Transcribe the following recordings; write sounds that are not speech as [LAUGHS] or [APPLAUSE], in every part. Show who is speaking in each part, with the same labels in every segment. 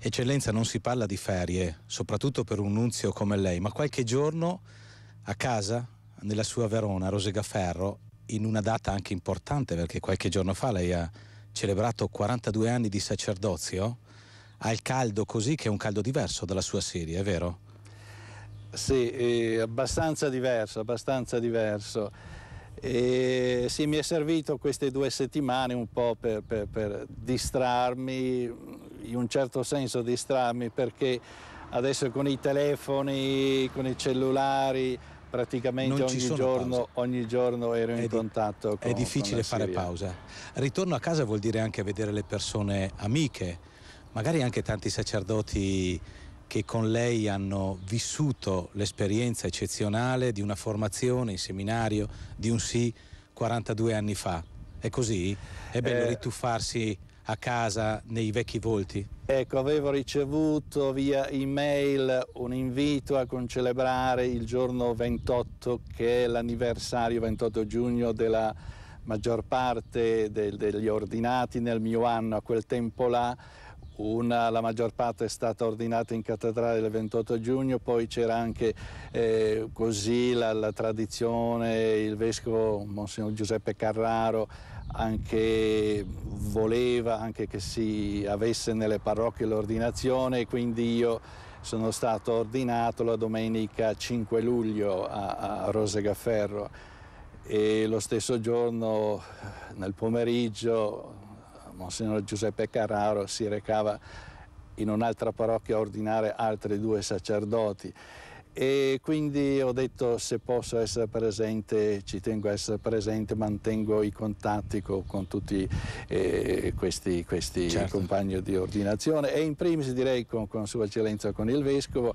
Speaker 1: Eccellenza, non si parla di ferie, soprattutto per un nunzio come lei, ma qualche giorno a casa, nella sua Verona, Rosegaferro, in una data anche importante, perché qualche giorno fa lei ha celebrato 42 anni di sacerdozio, al caldo così che è un caldo diverso dalla sua serie, è vero?
Speaker 2: Sì, eh, abbastanza diverso, abbastanza diverso. E sì, mi è servito queste due settimane un po' per, per, per distrarmi, in un certo senso distrarmi, perché adesso con i telefoni, con i cellulari, praticamente ogni giorno, ogni giorno, ero in è contatto con È difficile con fare pausa.
Speaker 1: Ritorno a casa vuol dire anche vedere le persone amiche, magari anche tanti sacerdoti che con lei hanno vissuto l'esperienza eccezionale di una formazione in seminario, di un sì 42 anni fa. È così? È bello eh, rituffarsi a casa nei vecchi volti?
Speaker 2: Ecco, avevo ricevuto via email un invito a concelebrare il giorno 28, che è l'anniversario 28 giugno della maggior parte del, degli ordinati nel mio anno, a quel tempo là una, la maggior parte è stata ordinata in cattedrale il 28 giugno, poi c'era anche eh, così la, la, tradizione, il vescovo Monsignor Giuseppe Carraro anche voleva anche che si avesse nelle parrocchie l'ordinazione, quindi io sono stato ordinato la domenica 5 luglio a, a Rosegaferro e lo stesso giorno nel pomeriggio Monsignor Giuseppe Carraro si recava in un'altra parrocchia a ordinare altri due sacerdoti e quindi ho detto se posso essere presente ci tengo a essere presente, mantengo i contatti con, con tutti eh, questi, questi certo. compagni di ordinazione e in primis direi con, con Sua Eccellenza, con il Vescovo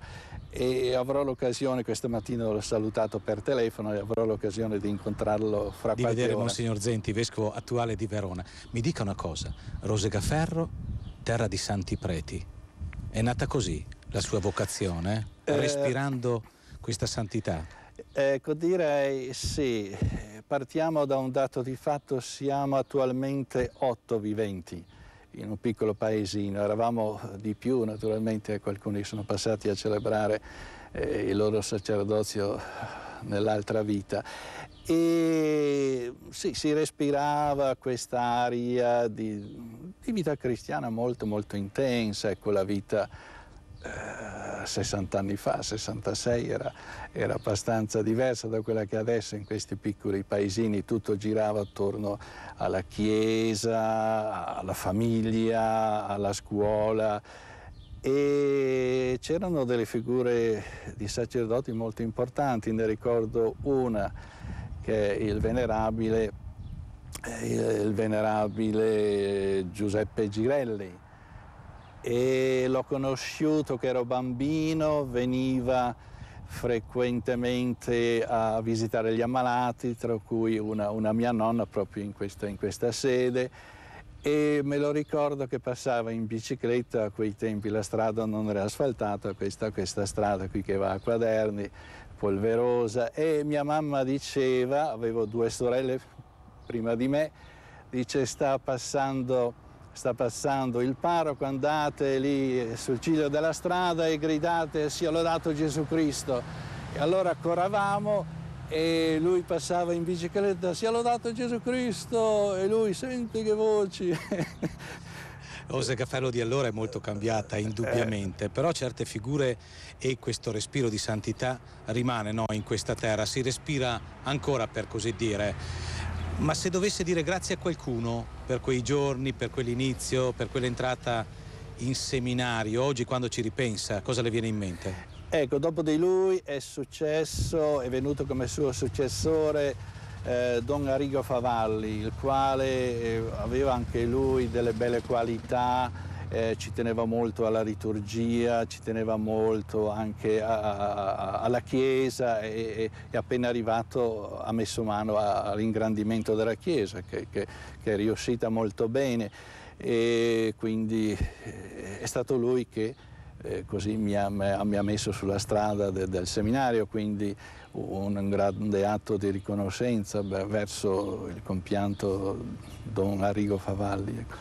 Speaker 2: e avrò l'occasione, questa mattina l'ho salutato per telefono e avrò l'occasione di incontrarlo fra di qualche ora. Di vedere Monsignor
Speaker 1: Zenti, vescovo attuale di Verona. Mi dica una cosa, Rosegaferro, terra di santi preti, è nata così la sua vocazione, eh, respirando questa santità?
Speaker 2: Ecco, direi sì. Partiamo da un dato di fatto, siamo attualmente otto viventi in un piccolo paesino, eravamo di più naturalmente, alcuni sono passati a celebrare eh, il loro sacerdozio nell'altra vita e sì, si respirava quest'aria di, di, vita cristiana molto molto intensa, ecco la vita 60 eh, anni fa, 66, era, era, abbastanza diversa da quella che adesso in questi piccoli paesini tutto girava attorno alla chiesa, alla famiglia, alla scuola e c'erano delle figure di sacerdoti molto importanti, ne ricordo una che è il venerabile, eh, il venerabile Giuseppe Girelli e l'ho conosciuto che ero bambino, veniva frequentemente a visitare gli ammalati, tra cui una, una mia nonna proprio in questa, in questa sede e me lo ricordo che passava in bicicletta, a quei tempi la strada non era asfaltata, questa, questa strada qui che va a Quaderni, polverosa, e mia mamma diceva, avevo due sorelle prima di me, dice sta passando sta passando il parroco, andate lì sul ciglio della strada e gridate sia lodato Gesù Cristo. E allora coravamo e lui passava in bicicletta, sia lodato Gesù Cristo, e lui sente che voci.
Speaker 1: Ose [LAUGHS] Gaffello di allora è molto cambiata, eh. indubbiamente, però certe figure e questo respiro di santità rimane no, in questa terra, si respira ancora per così dire ma se dovesse dire grazie a qualcuno per quei giorni, per quell'inizio, per quell'entrata in seminario, oggi quando ci ripensa, cosa le viene in mente?
Speaker 2: Ecco, dopo di lui è successo, è venuto come suo successore eh, Don Arrigo Favalli, il quale eh, aveva anche lui delle belle qualità, eh, ci teneva molto alla liturgia, ci teneva molto anche a, a, alla Chiesa e, e, appena arrivato ha messo mano all'ingrandimento della Chiesa che, che, che è riuscita molto bene e quindi eh, è stato lui che eh, così mi ha, mi ha, messo sulla strada de, del seminario, quindi un grande atto di riconoscenza verso il compianto Don Arrigo Favalli. Ecco.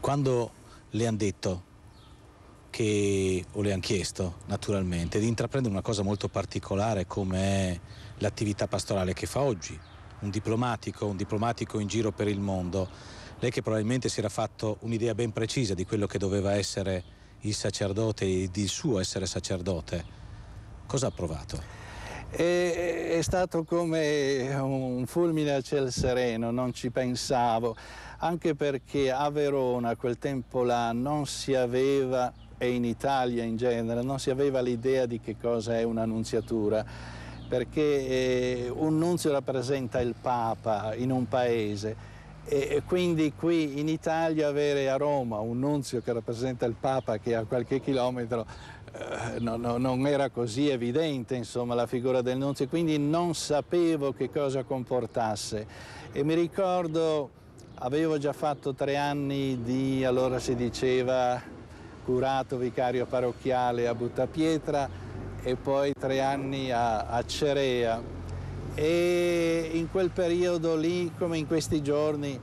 Speaker 2: Quando le hanno detto che,
Speaker 1: o le hanno chiesto naturalmente di intraprendere una cosa molto particolare come l'attività pastorale che fa oggi. Un diplomatico, un diplomatico in giro per il mondo, lei che probabilmente si era fatto un'idea ben precisa di quello che doveva essere il sacerdote e di suo essere sacerdote, cosa ha provato?
Speaker 2: E, è stato come un fulmine a ciel sereno, non ci pensavo, anche perché a Verona a quel tempo là non si aveva, e in Italia in genere, non si aveva l'idea di che cosa è un'annunziatura perché eh, un nunzio rappresenta il Papa in un paese e quindi qui in Italia avere a Roma un nunzio che rappresenta il Papa che è a qualche chilometro eh, no, no, non era così evidente insomma, la figura del nunzio, quindi non sapevo che cosa comportasse. E mi ricordo, avevo già fatto tre anni di, allora si diceva, curato vicario parrocchiale a Buttapietra e poi tre anni a, a Cerea. E in quel periodo lì, come in questi giorni,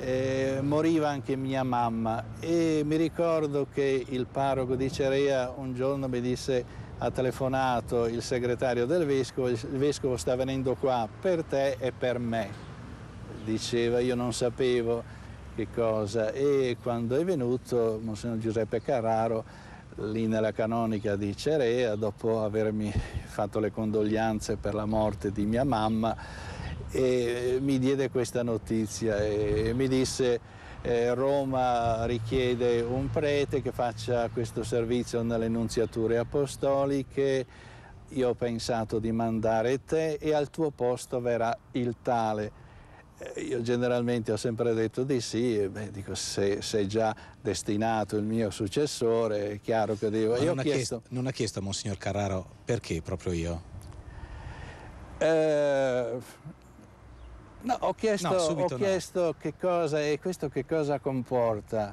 Speaker 2: eh, moriva anche mia mamma e mi ricordo che il parroco di Cerea un giorno mi disse ha telefonato il segretario del vescovo, il vescovo sta venendo qua per te e per me. Diceva io non sapevo che cosa e quando è venuto Monsignor Giuseppe Carraro lì nella canonica di Cerea dopo avermi fatto le condoglianze per la morte di mia mamma e mi diede questa notizia e mi disse eh, Roma richiede un prete che faccia questo servizio nelle nunziature apostoliche, io ho pensato di mandare te e al tuo posto verrà il tale. Eh, io generalmente ho sempre detto di sì, e beh, dico se, sei già destinato il mio successore, è chiaro che devo... Io non, ha chiesto...
Speaker 1: non ha chiesto a Monsignor Carraro perché proprio io?
Speaker 2: Eh, No, ho chiesto, no, ho chiesto no. che cosa e questo che cosa comporta.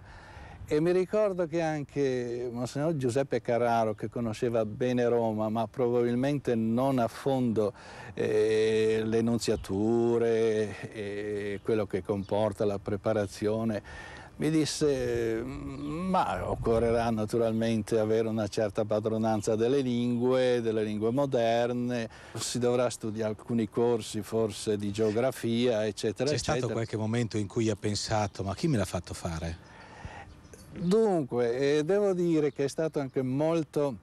Speaker 2: E mi ricordo che anche Monsignor Giuseppe Carraro, che conosceva bene Roma, ma probabilmente non a fondo eh, le nunziature, eh, quello che comporta la preparazione, mi disse ma occorrerà naturalmente avere una certa padronanza delle lingue, delle lingue moderne, si dovrà studiare alcuni corsi forse di geografia eccetera. C'è eccetera. stato qualche momento in cui ha pensato ma chi me l'ha fatto fare? Dunque, eh, devo dire che è stato anche molto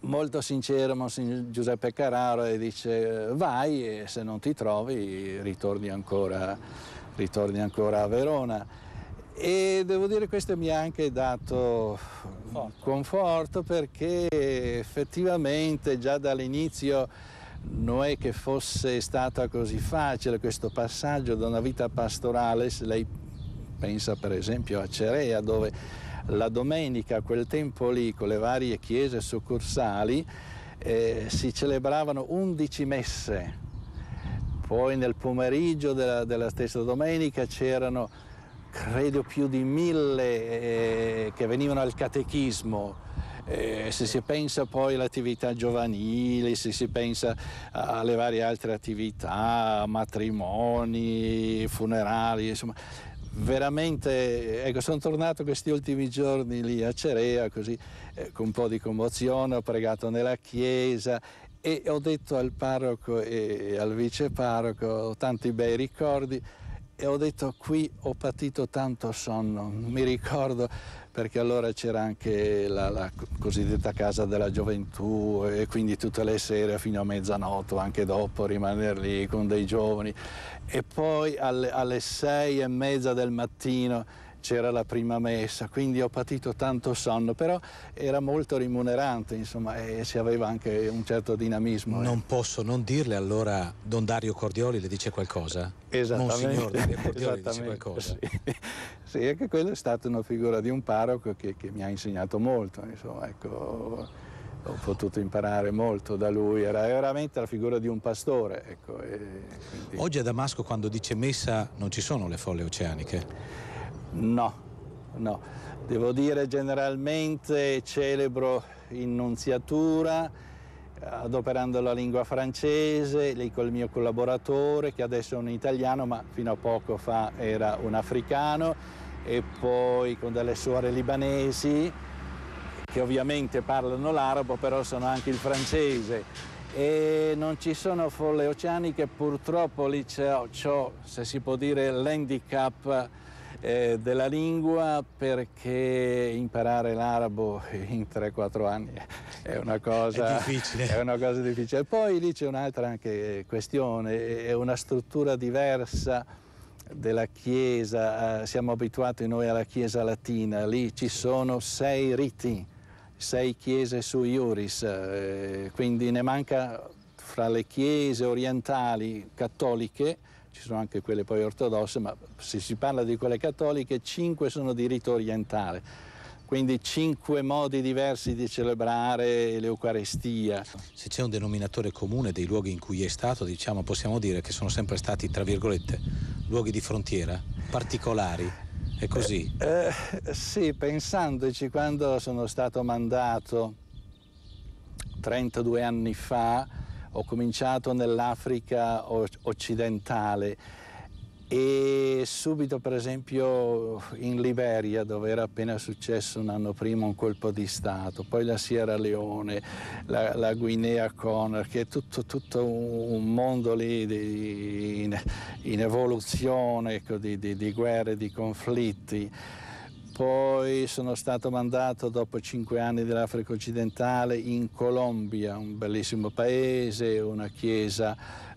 Speaker 2: molto sincero Monsignor Giuseppe Carraro e dice vai e se non ti trovi ritorni ancora, ritorni ancora a Verona. E devo dire questo mi ha anche dato conforto. conforto perché effettivamente già dall'inizio non è che fosse stato così facile questo passaggio da una vita pastorale, se lei pensa per esempio a Cerea dove la domenica a quel tempo lì con le varie chiese succursali eh, si celebravano 11 messe, poi nel pomeriggio della, della stessa domenica c'erano credo più di mille eh, che venivano al catechismo. Eh, se si pensa poi all'attività giovanile, se si pensa alle varie altre attività, matrimoni, funerali, insomma, veramente, ecco, sono tornato questi ultimi giorni lì a Cerea, così eh, con un po' di commozione, ho pregato nella chiesa e ho detto al parroco e al vice parroco, ho tanti bei ricordi, e ho detto qui ho patito tanto sonno, mi ricordo perché allora c'era anche la, la, cosiddetta casa della gioventù e quindi tutte le sere fino a mezzanotte, anche dopo rimanere lì con dei giovani e poi alle, alle sei e mezza del mattino c'era la prima messa, quindi ho patito tanto sonno, però era molto rimunerante, insomma, e si aveva anche un certo dinamismo. Eh. Non eh. posso non dirle allora Don Dario Cordioli le dice qualcosa? Esattamente. Monsignor Dario Cordioli dice qualcosa? Sì. [LAUGHS] sì, anche quella è stata una figura di un parroco che, che mi ha insegnato molto, insomma, ecco ho potuto imparare molto da lui, era veramente la figura di un pastore. Ecco, Oggi a Damasco quando dice messa non ci sono le folle oceaniche? No, no. Devo dire generalmente celebro in nunziatura, adoperando la lingua francese, lì col mio collaboratore che adesso è un italiano ma fino a poco fa era un africano e poi con delle suore libanesi che ovviamente parlano l'arabo però sono anche il francese e non ci sono folle oceaniche, purtroppo lì c'è se si può dire, l'handicap eh, della lingua perché imparare l'arabo [LAUGHS] in 3-4 anni è una, cosa, è, è una cosa difficile. Poi lì c'è un'altra anche questione, è una struttura diversa della Chiesa, eh, siamo abituati noi alla Chiesa latina, lì ci sono sei riti, sei chiese su Iuris, eh, quindi ne manca fra le chiese orientali cattoliche ci sono anche quelle poi ortodosse, ma se si parla di quelle cattoliche, cinque sono di rito orientale, quindi cinque modi diversi di celebrare l'Eucarestia. Se c'è
Speaker 1: un denominatore comune dei luoghi in cui è stato, diciamo, possiamo dire che sono sempre stati, tra virgolette, luoghi di frontiera, particolari. È così?
Speaker 2: Eh, eh, sì, pensandoci, quando sono stato mandato 32 anni fa, ho cominciato nell'Africa occidentale e subito per esempio in Liberia dove era appena successo un anno prima un colpo di Stato, poi la Sierra Leone, la, la Guinea Conner, che è tutto, tutto un mondo lì di, in, in, evoluzione ecco, di, di, di guerre, di conflitti. Poi sono stato mandato dopo cinque anni dell'Africa occidentale in Colombia, un bellissimo paese, una chiesa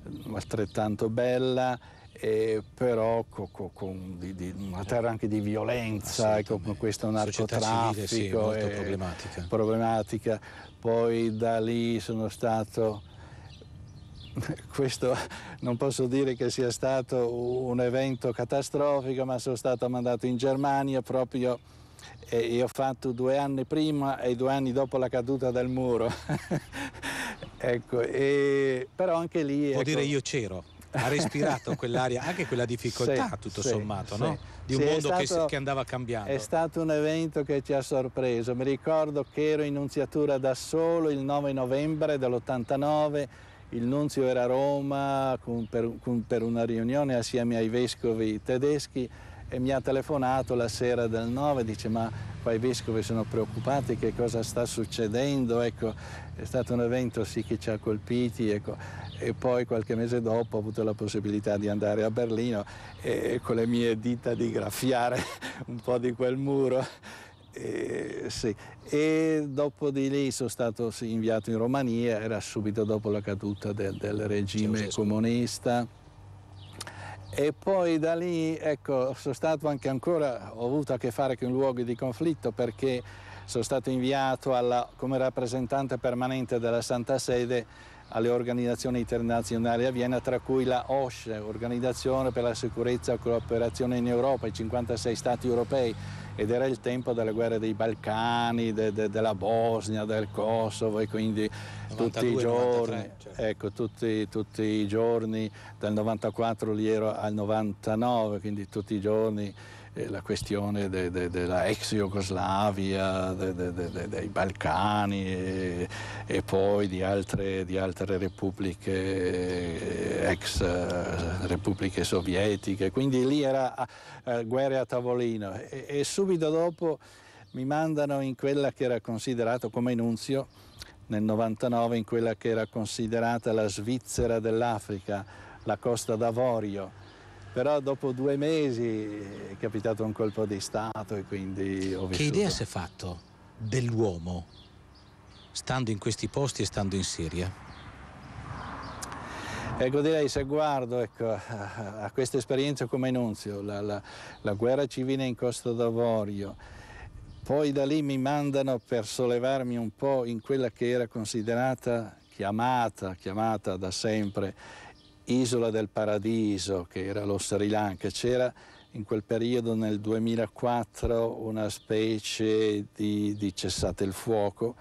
Speaker 2: mm, altrettanto bella eh, però con, con di, di una terra anche di violenza, ecco, con questo narcotraffico. Civile, sì, molto problematica. problematica. Poi da lì sono stato [LAUGHS] questo non posso dire che sia stato un evento catastrofico, ma sono stato mandato in Germania proprio e ho fatto due anni prima e due anni dopo la caduta del muro. [LAUGHS] ecco, e, però anche lì... Può ecco, dire io c'ero
Speaker 1: ha respirato
Speaker 2: [LAUGHS] quell'aria, anche quella difficoltà sì, tutto sì, sommato, sì. No? di un mondo stato, che, che,
Speaker 1: andava cambiando. È
Speaker 2: stato un evento che ci ha sorpreso, mi ricordo che ero in Nunziatura da solo il 9 novembre dell'89 il nunzio era a Roma con, per, con, per una riunione assieme ai vescovi tedeschi e mi ha telefonato la sera del 9, dice ma qua i vescovi sono preoccupati, che cosa sta succedendo, ecco, è stato un evento sì che ci ha colpiti, ecco. e poi qualche mese dopo ho avuto la possibilità di andare a Berlino e con le mie dita di graffiare [LAUGHS] un po' di quel muro eh, sì. E dopo di lì sono stato sì, inviato in Romania, era subito dopo la caduta del, del regime comunista. E poi da lì, ecco, sono stato anche ancora, ho avuto a che fare con luoghi di conflitto perché sono stato inviato alla, come rappresentante permanente della Santa Sede alle organizzazioni internazionali a Vienna, tra cui la OSCE, Organizzazione per la Sicurezza e la Cooperazione in Europa, i 56 Stati europei, ed era il tempo delle guerre dei Balcani, de, de, della Bosnia, del Kosovo e quindi 92, tutti i giorni, 93, certo. ecco, tutti, tutti, i giorni, dal 94 lì ero al 99, quindi tutti i giorni eh, la questione della de, de ex Jugoslavia, de, dei Balcani e, e poi di altre, di altre repubbliche, ex eh, repubbliche sovietiche. Quindi lì era eh, guerra a tavolino e, e subito dopo mi mandano in quella che era considerata come nunzio nel 99 in quella che era considerata la Svizzera dell'Africa, la Costa d'Avorio però dopo due mesi è capitato un colpo di Stato e quindi ho vissuto. Che idea si è fatto dell'uomo
Speaker 1: stando in questi posti e stando in Siria?
Speaker 2: Ecco, direi se guardo ecco, a, questa esperienza come enunzio, la, la, la guerra civile in Costa d'Avorio, poi da lì mi mandano per sollevarmi un po' in quella che era considerata chiamata, chiamata da sempre Isola del Paradiso, che era lo Sri Lanka, c'era in quel periodo nel 2004 una specie di, di cessate il fuoco,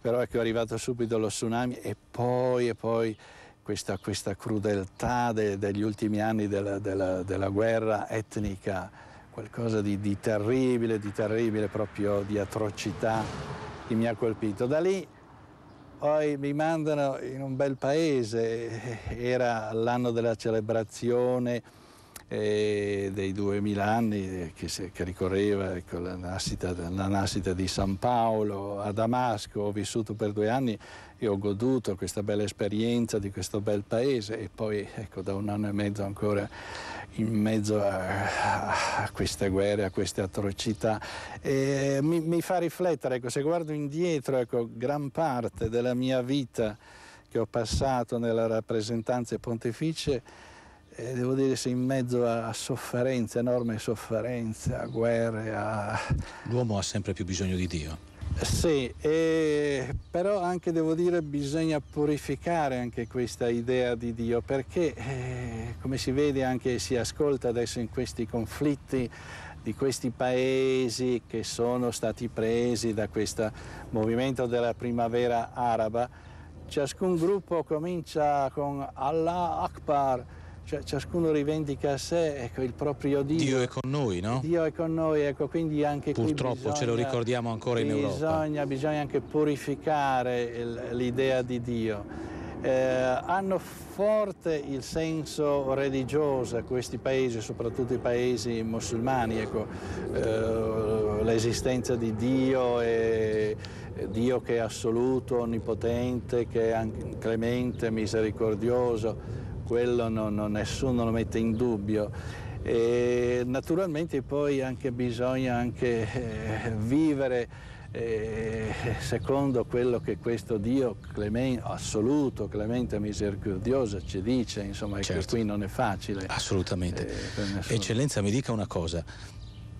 Speaker 2: però ecco, è arrivato subito lo tsunami e poi, e poi questa, questa, crudeltà de, degli ultimi anni della, della, della guerra etnica, qualcosa di, di terribile, di terribile proprio di atrocità che mi ha colpito. Da lì poi mi mandano in un bel paese, era l'anno della celebrazione eh, dei 2000 anni che, si, che ricorreva ecco, la, nascita, la, nascita, di San Paolo a Damasco, ho vissuto per due anni e ho goduto questa bella esperienza di questo bel paese e poi ecco, da un anno e mezzo ancora in mezzo a, a queste guerre, a queste atrocità. E mi, mi fa riflettere, ecco, se guardo indietro, ecco, gran parte della mia vita che ho passato nella rappresentanza pontificia eh, devo dire se in mezzo a sofferenze, enorme sofferenze, a guerre. A... L'uomo ha sempre più bisogno di Dio. Sì, eh, però anche devo dire bisogna purificare anche questa idea di Dio perché eh, come si vede anche si ascolta adesso in questi conflitti di questi paesi che sono stati presi da questo movimento della primavera araba, ciascun gruppo comincia con Allah Akbar, cioè, ciascuno rivendica a sé ecco, il proprio Dio. Dio è con noi, no? Dio è con noi, ecco, quindi anche Purtroppo bisogna, ce lo ricordiamo ancora in bisogna, Europa. Bisogna anche purificare l'idea di Dio. Eh, hanno forte il senso religioso questi paesi, soprattutto i paesi musulmani, ecco, eh, l'esistenza di Dio e Dio che è assoluto, onnipotente, che è clemente, misericordioso quello non, non, nessuno lo mette in dubbio. E naturalmente poi anche bisogna anche, eh, vivere eh, secondo quello che questo Dio clemente, assoluto, clemente, misericordioso ci dice, insomma, certo. che qui non è facile. Assolutamente. Eh, Eccellenza mi dica una cosa,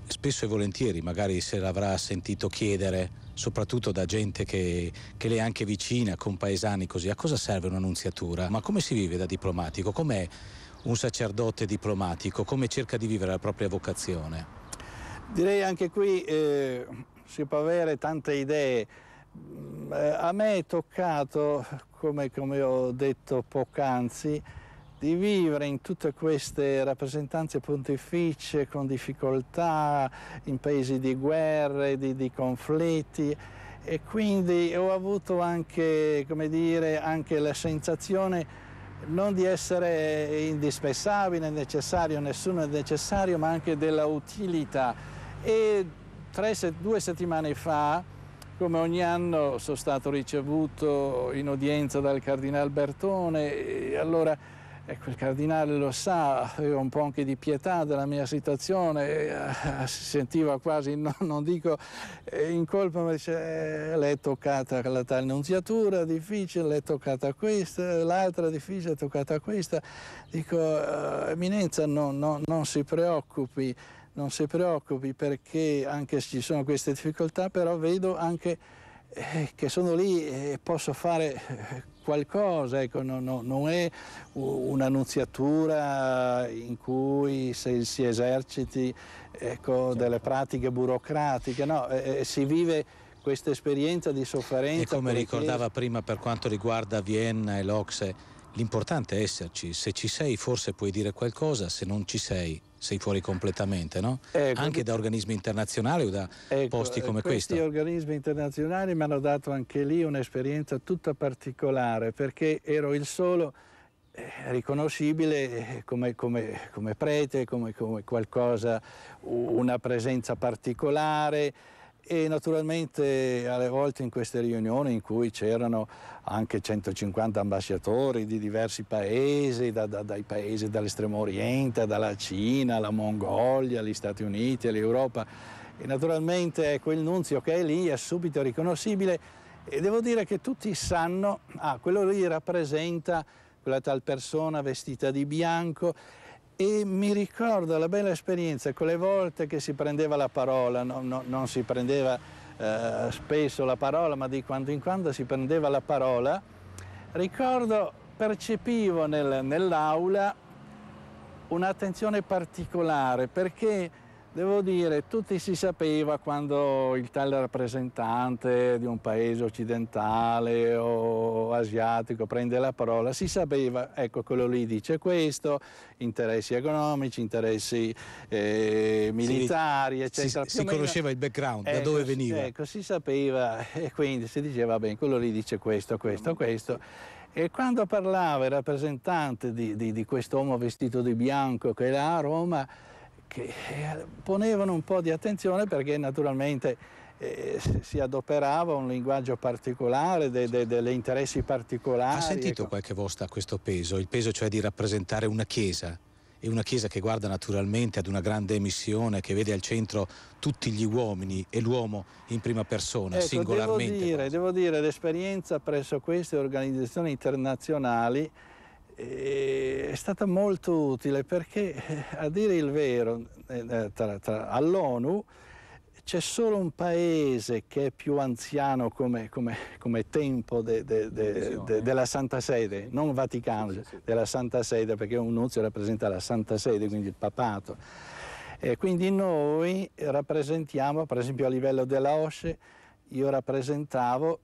Speaker 1: spesso e volentieri magari se l'avrà sentito chiedere, soprattutto da gente che, che le è anche vicina, con paesani così, a cosa serve un'annunziatura? Ma come si vive da diplomatico? Com'è un sacerdote diplomatico? Come cerca di vivere la propria vocazione?
Speaker 2: Direi anche qui eh, si può avere tante idee. Mm, eh, a me è toccato, come, come ho detto poc'anzi, di vivere in tutte queste rappresentanze pontificie con difficoltà, in paesi di guerre, di, di conflitti e quindi ho avuto anche, dire, anche, la sensazione non di essere indispensabile, necessario, nessuno è necessario, ma anche della utilità. E tre, due settimane fa, come ogni anno, sono stato ricevuto in udienza dal Cardinale Bertone, allora Ecco, il cardinale lo sa, aveva un po' anche di pietà della mia situazione, eh, si sentiva quasi, no, non dico eh, in colpa, ma dice, eh, è toccata la tal nunziatura, difficile, le è toccata questa, l'altra difficile, è toccata questa. Dico, eh, Eminenza, no, no, non si preoccupi, non si preoccupi perché anche se ci sono queste difficoltà, però vedo anche eh, che sono lì e posso fare qualcosa, ecco, non, non è un'annunziatura in cui si eserciti ecco, certo. delle pratiche burocratiche, no, si vive questa esperienza di sofferenza. E come ricordava
Speaker 1: prima per quanto riguarda Vienna e l'Ocse, l'importante è esserci, se ci sei forse puoi dire qualcosa, se non ci sei sei fuori completamente, no? Ecco, anche da organismi internazionali o da ecco, posti eh, come questo. Questi
Speaker 2: organismi internazionali mi hanno dato anche lì un'esperienza tutta particolare perché ero il solo eh, riconoscibile eh, come, come, come prete, come, come qualcosa, una presenza particolare, e naturalmente alle volte in queste riunioni in cui c'erano anche 150 ambasciatori di diversi paesi, da, da, dai paesi dall'estremo oriente, dalla Cina, alla Mongolia, agli Stati Uniti, all'Europa, e naturalmente quel ecco, nunzio che è lì è subito riconoscibile e devo dire che tutti sanno, ah, quello lì rappresenta quella tal persona vestita di bianco e mi ricordo la bella esperienza, quelle volte che si prendeva la parola, no, no, non si prendeva eh, spesso la parola, ma di quando in quando si prendeva la parola, ricordo, percepivo nel, nell'aula un'attenzione particolare perché Devo dire, tutti si sapeva quando il tale rappresentante di un paese occidentale o asiatico prende la parola, si sapeva, ecco quello lì dice questo, interessi economici, interessi eh, militari, si, eccetera. Si, si conosceva il background, ecco, da dove veniva. Ecco, si sapeva [LAUGHS] e quindi si diceva, bene, quello lì dice questo, questo, questo. E quando parlava il rappresentante di, di, di quest'uomo vestito di bianco che era a Roma, che eh, ponevano un po' di attenzione perché naturalmente eh, si adoperava un linguaggio particolare, degli de, de interessi particolari. Ha sentito
Speaker 1: ecco. qualche volta questo peso, il peso cioè di rappresentare una Chiesa? E una Chiesa che guarda naturalmente ad una grande missione, che vede al centro tutti gli uomini e l'uomo in prima persona, ecco, singolarmente. Devo
Speaker 2: dire, devo dire, l'esperienza presso queste organizzazioni internazionali eh, è stata molto utile perché eh, a dire il vero eh, all'ONU c'è solo un paese che è più anziano come, come, come tempo de, de, de, della Santa Sede, non Vaticano, sì, sì, sì. della Santa Sede, perché un nunzio rappresenta la Santa Sede, quindi il papato. E quindi noi rappresentiamo, per esempio a livello della OSCE, io rappresentavo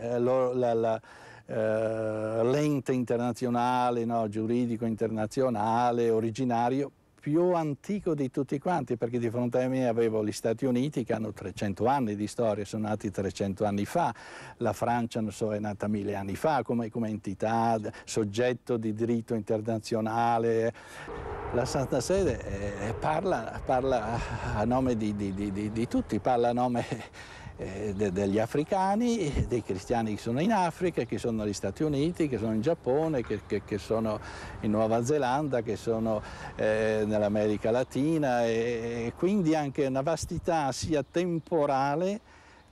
Speaker 2: eh, la, la, la eh, l'ente internazionale, no, giuridico internazionale, originario, più antico di tutti quanti, perché di fronte a me avevo gli Stati Uniti che hanno 300 anni di storia, sono nati 300 anni fa, la Francia so, è nata mille anni fa come, come entità, soggetto di diritto internazionale. La Santa Sede eh, parla, parla, a nome di, di, di, di tutti, parla a nome eh, de, degli africani, dei cristiani che sono in Africa, che sono negli Stati Uniti, che sono in Giappone, che, che, che sono in Nuova Zelanda, che sono eh, nell'America Latina e, e quindi anche una vastità sia temporale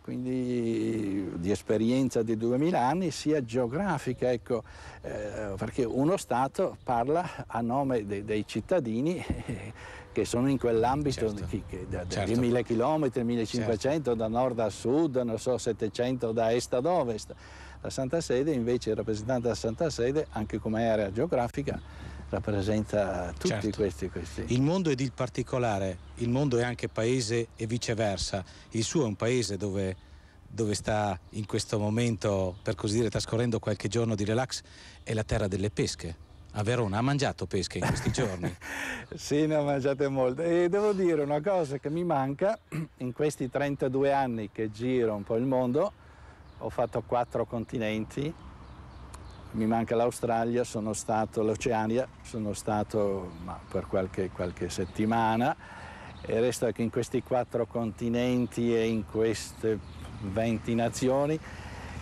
Speaker 2: quindi di esperienza di 2000 anni sia geografica, ecco, eh, perché uno Stato parla a nome de dei cittadini. Eh, [LAUGHS] che sono in quell'ambito certo. di, da, certo. di 1000 km, 1500 certo. da nord a sud, non so, 700 da est ad ovest. La Santa Sede invece il rappresentante della Santa Sede, anche come area geografica, rappresenta tutti certo. questi, questi,
Speaker 1: Il mondo ed il particolare, il mondo è anche paese e viceversa. Il suo è un paese dove, dove sta in questo momento, per così dire, trascorrendo qualche giorno di relax, è la terra delle pesche a Verona. Ha mangiato pesca in questi giorni?
Speaker 2: [LAUGHS] sì, ne ho mangiate molte. E devo dire una cosa che mi manca in questi 32 anni che giro un po' il mondo. Ho fatto quattro continenti, mi manca l'Australia, sono stato l'Oceania, sono stato ma, per qualche, qualche, settimana e resta che in questi quattro continenti e in queste 20 nazioni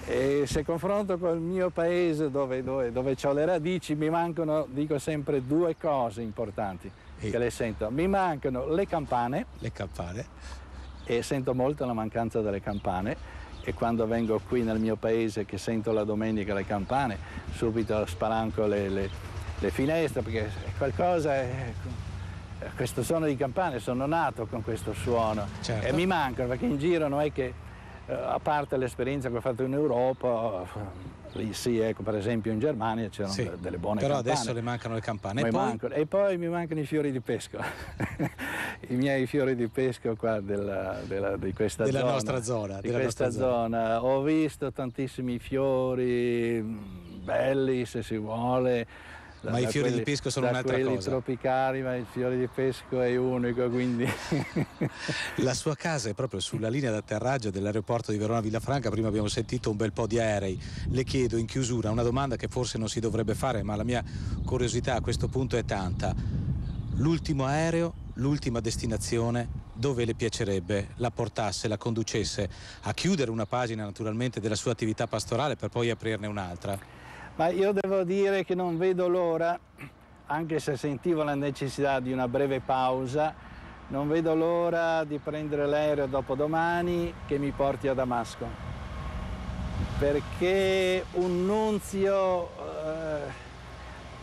Speaker 2: e se confronto col mio paese dove, dove, dove ho le radici mi mancano, dico sempre, due cose importanti e... che le sento. Mi mancano le campane. Le campane. E sento molto la mancanza delle campane e quando vengo qui nel mio paese che sento la domenica le campane, subito spalanco le, le, le finestre perché qualcosa è, questo suono di campane, sono nato con questo suono certo. e mi mancano perché in giro non è che eh, a parte l'esperienza che ho fatto in Europa, eh, lì sì, ecco, per esempio in Germania c'erano sì, delle buone però campane. Però adesso le mancano le campane. E poi... Manco, e poi... mi mancano i fiori di pesco, [LAUGHS] i miei fiori di pesco qua della, della, di questa della zona. Nostra zona di della questa nostra zona. zona. Ho visto tantissimi fiori mm, belli, se si vuole, ma i fiori quelli, di pesco sono un'altra cosa. Da quelli tropicali, ma il fiore di pesco è unico, quindi... [LAUGHS]
Speaker 1: la sua casa è proprio sulla linea d'atterraggio dell'aeroporto di Verona Villafranca, prima abbiamo sentito un bel po' di aerei. Le chiedo in chiusura una domanda che forse non si dovrebbe fare, ma la mia curiosità a questo punto è tanta. L'ultimo aereo, l'ultima destinazione, dove le piacerebbe la portasse, la conducesse a chiudere una pagina naturalmente della sua attività pastorale per poi aprirne un'altra?
Speaker 2: Ma io devo dire che non vedo l'ora, anche se sentivo la necessità di una breve pausa, non vedo l'ora di prendere l'aereo dopodomani che mi porti a Damasco. Perché un nunzio... Eh,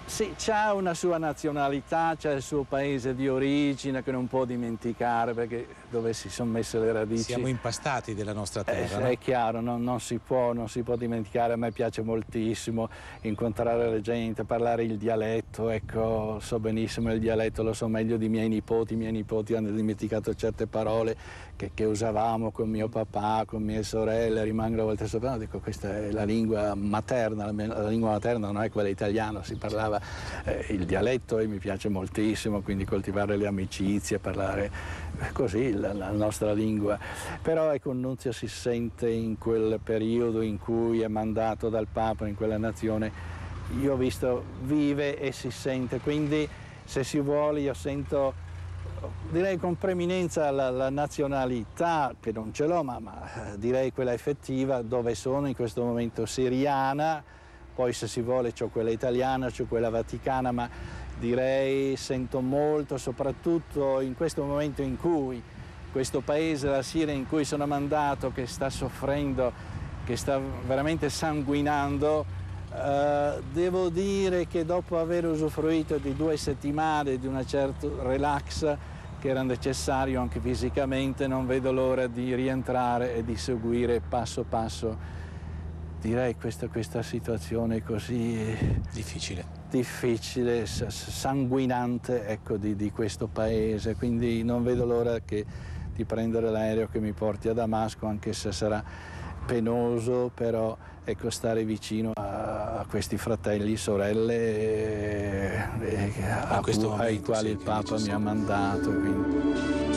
Speaker 2: sì, c'ha una sua nazionalità, c'è il suo paese di origine che non può dimenticare perché dove si sono messe le radici. Siamo
Speaker 1: impastati della nostra terra. Eh, no? È
Speaker 2: chiaro, non, non, si può, non, si può, dimenticare, a me piace moltissimo incontrare la gente, parlare il dialetto, ecco, so benissimo il dialetto, lo so meglio di miei nipoti, I miei nipoti hanno dimenticato certe parole che, che, usavamo con mio papà, con mie sorelle, rimangono a volte sopra, dico questa è la lingua materna, la, mia, la lingua materna non è quella italiana, si parlava eh, il dialetto e mi piace moltissimo, quindi coltivare le amicizie, parlare eh, così la, la nostra lingua. Però ecco, Nunzio si sente in quel periodo in cui è mandato dal Papa in quella nazione, io ho visto vive e si sente, quindi se si vuole io sento direi con preminenza la, la nazionalità, che non ce l'ho, ma, ma, eh, direi quella effettiva, dove sono in questo momento siriana, poi se si vuole c'ho quella italiana, c'ho quella vaticana, ma direi sento molto, soprattutto in questo momento in cui questo paese, la Siria in cui sono mandato, che sta soffrendo, che sta veramente sanguinando, eh, devo dire che dopo aver usufruito di due settimane di un certo relax che era necessario anche fisicamente, non vedo l'ora di rientrare e di seguire passo passo, direi, questa, questa situazione così difficile, difficile sanguinante ecco, di, di questo paese. Quindi non vedo l'ora che, di prendere l'aereo che mi porti a Damasco, anche se sarà penoso, però ecco, stare vicino a a questi fratelli, sorelle eh, eh, a, a momento, ai quali il Papa mi ha mandato. Quindi.